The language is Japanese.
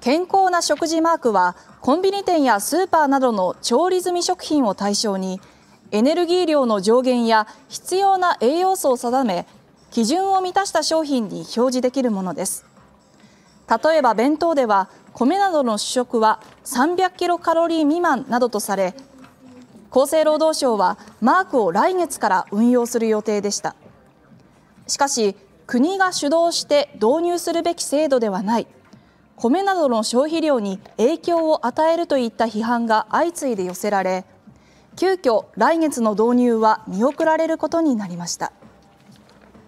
健康な食事マークはコンビニ店やスーパーなどの調理済み食品を対象にエネルギー量の上限や必要な栄養素を定め基準を満たした商品に表示できるものです例えば弁当では米などの主食は300キロカロリー未満などとされ厚生労働省はマークを来月から運用する予定でしたしかし国が主導して導入するべき制度ではない米などの消費量に影響を与えるといった批判が相次いで寄せられ急遽来月の導入は見送られることになりました。